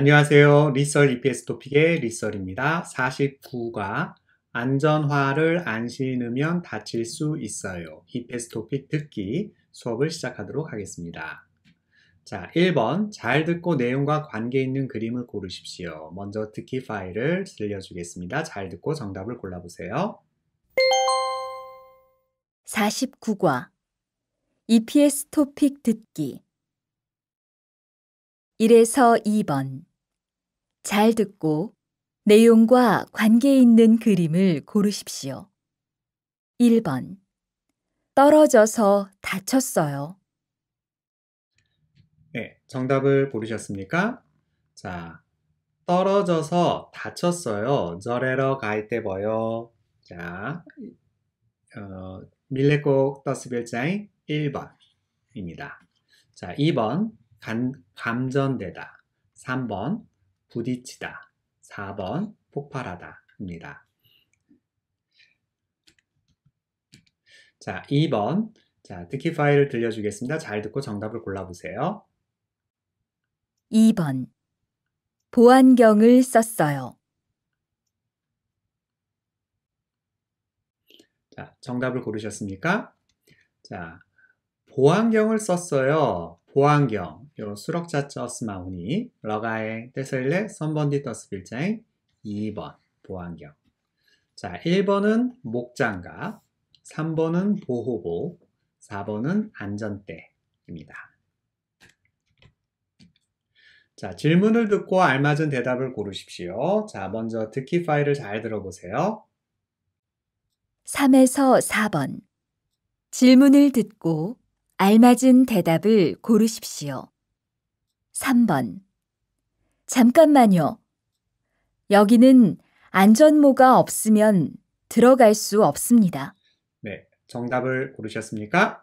안녕하세요. 리썰 EPS 토픽의 리썰입니다. 49가 안전화를 안 신으면 다칠 수 있어요. EPS 토픽 듣기 수업을 시작하도록 하겠습니다. 자, 1번 잘 듣고 내용과 관계 있는 그림을 고르십시오. 먼저 듣기 파일을 들려주겠습니다. 잘 듣고 정답을 골라보세요. 49과 EPS 토픽 듣기 1에서 2번 잘 듣고 내용과 관계 있는 그림을 고르십시오. 1번. 떨어져서 다쳤어요. 네, 정답을 고르셨습니까? 자, 떨어져서 다쳤어요. 저래러 가이때 보여. 자, 어, 밀레곡 더스빌자인 1번입니다. 자, 2번 감, 감전되다. 3번 부딪히다 4번 폭발하다 입니다. 자 2번 자 듣기 파일을 들려주겠습니다. 잘 듣고 정답을 골라보세요. 2번 보안경을 썼어요. 자, 정답을 고르셨습니까? 자, 보안경을 썼어요. 보안경, 요 수록자자 스마우니, 러가의 떼설레 선번디 더스 빌쟁 2번 보안경. 자, 1번은 목장갑, 3번은 보호복, 4번은 안전대입니다. 자, 질문을 듣고 알맞은 대답을 고르십시오. 자, 먼저 듣기 파일을 잘 들어보세요. 3에서 4번 질문을 듣고 알맞은 대답을 고르십시오. 3번. 잠깐만요. 여기는 안전모가 없으면 들어갈 수 없습니다. 네. 정답을 고르셨습니까?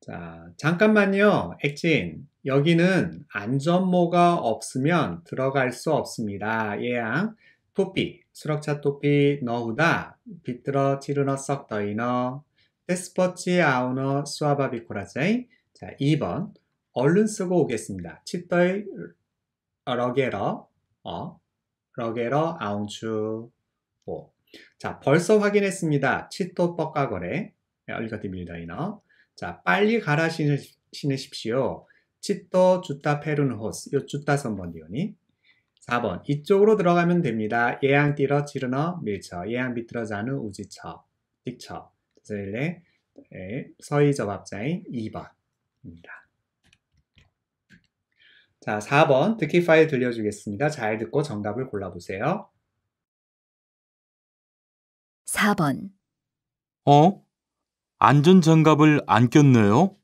자, 잠깐만요. 액진. 여기는 안전모가 없으면 들어갈 수 없습니다. 예양. 토피. 수락차 토피 너후다. 비틀어 치르너 썩 더이너. 스포츠 아우너 수아바비 코라자이 자 2번 얼른 쓰고 오겠습니다. 치떠이 러게러 어 러게러 아운추 오. 자 벌써 확인했습니다. 치또 뻑가거래 얼리거티 밀다이너자 빨리 갈아 신으십시오. 치또 주타 페룬호스 요 주타 선번디오니 4번 이쪽으로 들어가면 됩니다. 예양 띠러 지르너 밀쳐 예양 비틀어 자는 우지쳐딕쳐 셀의 네, 서의 접합자인 2번입니다. 자, 4번 듣기 파일 들려주겠습니다. 잘 듣고 정답을 골라보세요. 4번 어? 안전장갑을 안 꼈네요.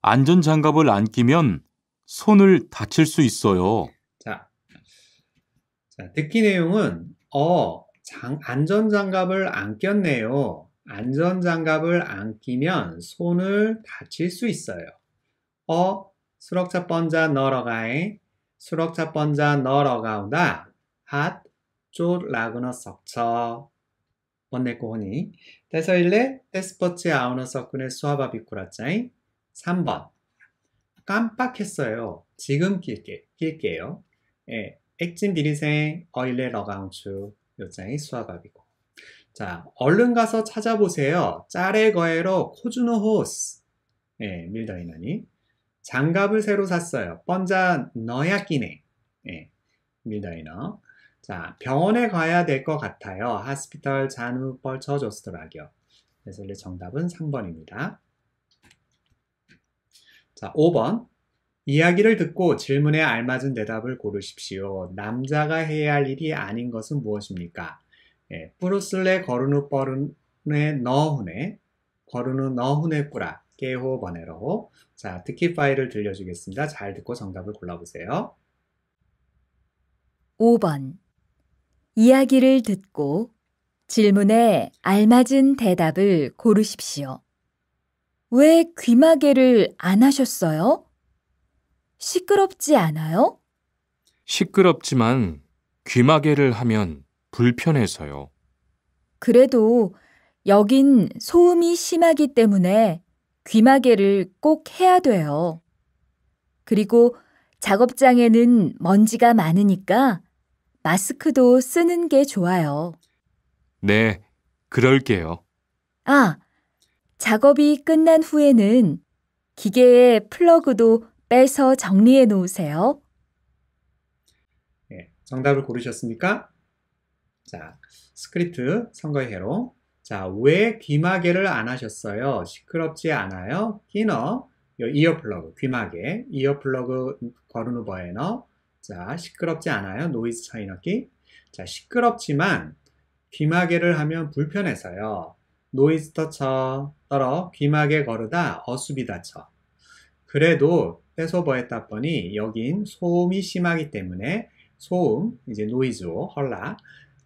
안전장갑을 안 끼면 손을 다칠 수 있어요. 자, 자 듣기 내용은 어, 장, 안전장갑을 안 꼈네요. 안전장갑을 안 끼면 손을 다칠 수 있어요. 어, 수럭차 번자 너러가에 수럭차 번자 너러가우다 핫 쫄라그너 석처 번내고니 그서 일레 테스퍼치 아우너 석군의 수화바 비꾸라짜이 3번 깜빡했어요. 지금 낄게, 낄게요. 예, 액진 비리생 어일레 러가운추 요짜이 수화바 비꾸 자, 얼른 가서 찾아보세요. 짜레거에로 코주노 호스. 예, 밀더이나니. 장갑을 새로 샀어요. 번자 너야끼네. 예, 밀더이너. 자, 병원에 가야 될 것 같아요. 하스피털 잔우 벌쳐줬더라고요. 그래서 정답은 3번입니다. 자, 5번. 이야기를 듣고 질문에 알맞은 대답을 고르십시오. 남자가 해야 할 일이 아닌 것은 무엇입니까? 예, 뿌루슬레 거르누 뻐르네 너훈에 거르누 너훈에 꾸라 깨호 번에로 자 듣기 파일을 들려주겠습니다. 잘 듣고 정답을 골라보세요. 5번 이야기를 듣고 질문에 알맞은 대답을 고르십시오. 왜 귀마개를 안 하셨어요? 시끄럽지 않아요? 시끄럽지만 귀마개를 하면 불편해서요. 그래도 여긴 소음이 심하기 때문에 귀마개를 꼭 해야 돼요. 그리고 작업장에는 먼지가 많으니까 마스크도 쓰는 게 좋아요. 네, 그럴게요. 아, 작업이 끝난 후에는 기계의 플러그도 빼서 정리해 놓으세요. 네, 정답을 고르셨습니까? 자, 스크립트 선거해로. 자, 왜 귀마개를 안 하셨어요? 시끄럽지 않아요? 히너, 이어플러그, 귀마개, 이어플러그 거르누 버에너. 자, 시끄럽지 않아요? 노이즈 차이너기. 자, 시끄럽지만 귀마개를 하면 불편해서요. 노이즈 터쳐, 떨어, 귀마개 거르다, 어수비 다쳐. 그래도 떼소버에 다보니 여긴 소음이 심하기 때문에 소음, 이제 노이즈 헐라.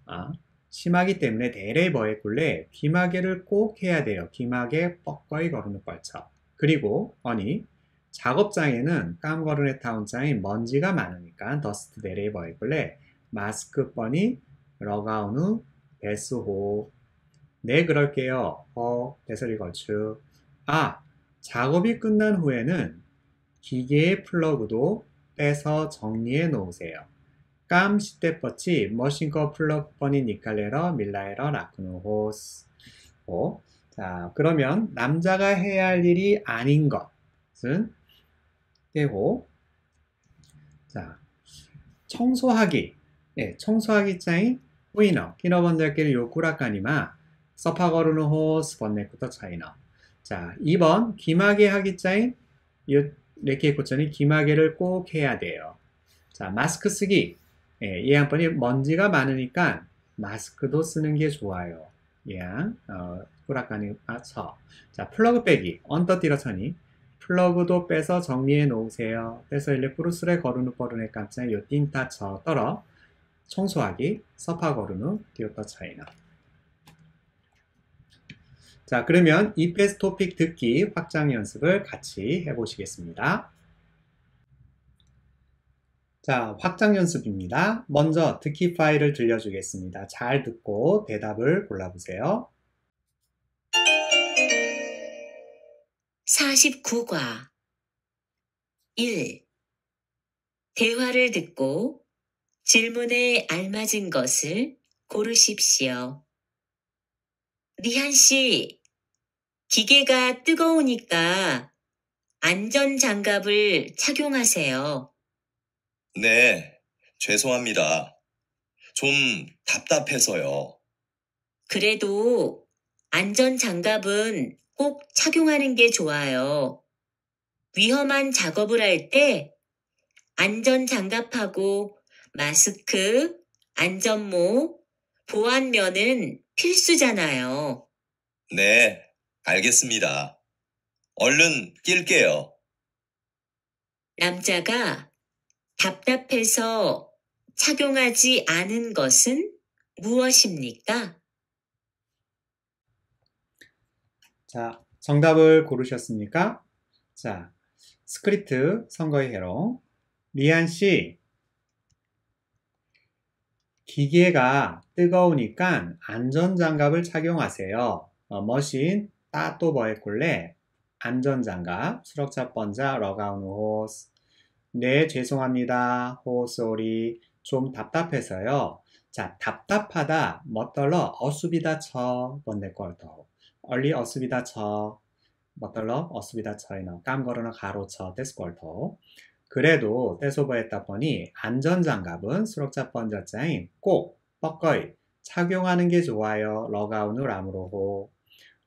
아? 심하기 때문에 대레버의 굴레 기마개를꼭 해야 돼요. 기마개뻐거이걸르는 뻘쳐. 그리고 아니 작업장에는 깜거르의 타운장인 먼지가 많으니까 더스트 데레버의 굴레 마스크 뻔히 러가우누 베스호 네 그럴게요. 어 대설이 걸추 아 작업이 끝난 후에는 기계의 플러그도 빼서 정리해 놓으세요. 깜 시테퍼치 머신거 플러퍼니 니칼레러 밀라에러 라쿠노호스 자 그러면 남자가 해야 할 일이 아닌 것은 떼고자 청소하기 예, 청소하기 짜인 후이너 키너번들끼리 요쿠라카니마 서파거르노 호스 번네쿠터 차이너 자 2번 기마개 하기 짜인 요레케코천니 기마개를 꼭 해야 돼요 자 마스크 쓰기 예, 예양권이 먼지가 많으니까 마스크도 쓰는 게 좋아요. 예양, 어, 꾸락가니 맞춰. 아, 자, 플러그 빼기, 언더띠러서니 플러그도 빼서 정리해 놓으세요. 그서 일레 프루스레 거르누 버르네 깜짝 요 띵타 쳐 떨어 청소하기 서파 거르누 디오터 차이나. 자, 그러면 이페스 토픽 듣기 확장 연습을 같이 해보시겠습니다. 자, 확장 연습입니다. 먼저 듣기 파일을 들려주겠습니다. 잘 듣고 대답을 골라보세요. 49과 1. 대화를 듣고 질문에 알맞은 것을 고르십시오. 리한 씨, 기계가 뜨거우니까 안전장갑을 착용하세요. 네, 죄송합니다. 좀 답답해서요. 그래도 안전 장갑은 꼭 착용하는 게 좋아요. 위험한 작업을 할 때 안전 장갑하고 마스크, 안전모, 보안면은 필수잖아요. 네, 알겠습니다. 얼른 낄게요. 남자가 답답해서 착용하지 않은 것은 무엇입니까? 자, 정답을 고르셨습니까? 자, 스크립트 선거의 해로 리안 씨 기계가 뜨거우니까 안전장갑을 착용하세요. 어, 머신 따또버의 꿀레 안전장갑 수락차 번자 러가운 호스 네, 죄송합니다. 호소리. 좀 답답해서요. 자, 답답하다. 멋떨러 어수비다 쳐. 번데 꼴도. 얼리 어수비다 쳐. 멋떨러 어수비다 쳐이너. 깜거르나 가로쳐. 데스 꼴도. 그래도 떼소버했다 보니 안전장갑은 수록자 번자자인 꼭 뻐꺼이 착용하는 게 좋아요. 러가운을 아무로호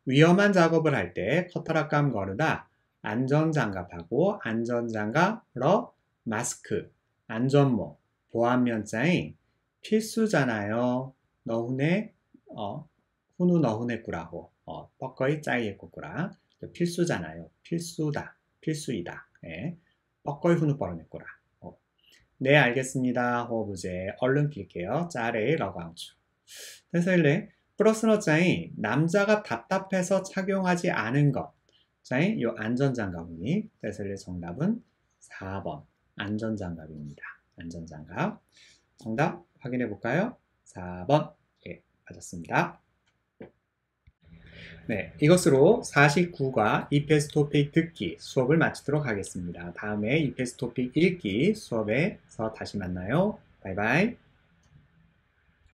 위험한 작업을 할 때 커터락감 거르다 안전장갑하고 안전장갑 러 마스크, 안전모, 보안면장인 필수잖아요. 너훈에 어, 훈우 너훈했꾸라고 어, 뻐거이 짜이했꾸라 필수잖아요. 필수다, 필수이다. 예. 뻐거이 훈우 뻐르네꾸라 어. 네, 알겠습니다. 호부제 얼른 길게요. 짜레이 러광주. 그래 일레 플러스너 짜이 남자가 답답해서 착용하지 않은 것. 짜이 요 안전장갑이. 그래 일레 정답은 4번. 안전장갑입니다. 안전장갑. 정답 확인해 볼까요? 4번. 예, 맞았습니다. 네, 이것으로 49과 이페스 토픽 듣기 수업을 마치도록 하겠습니다. 다음에 이페스 토픽 읽기 수업에서 다시 만나요. 바이바이.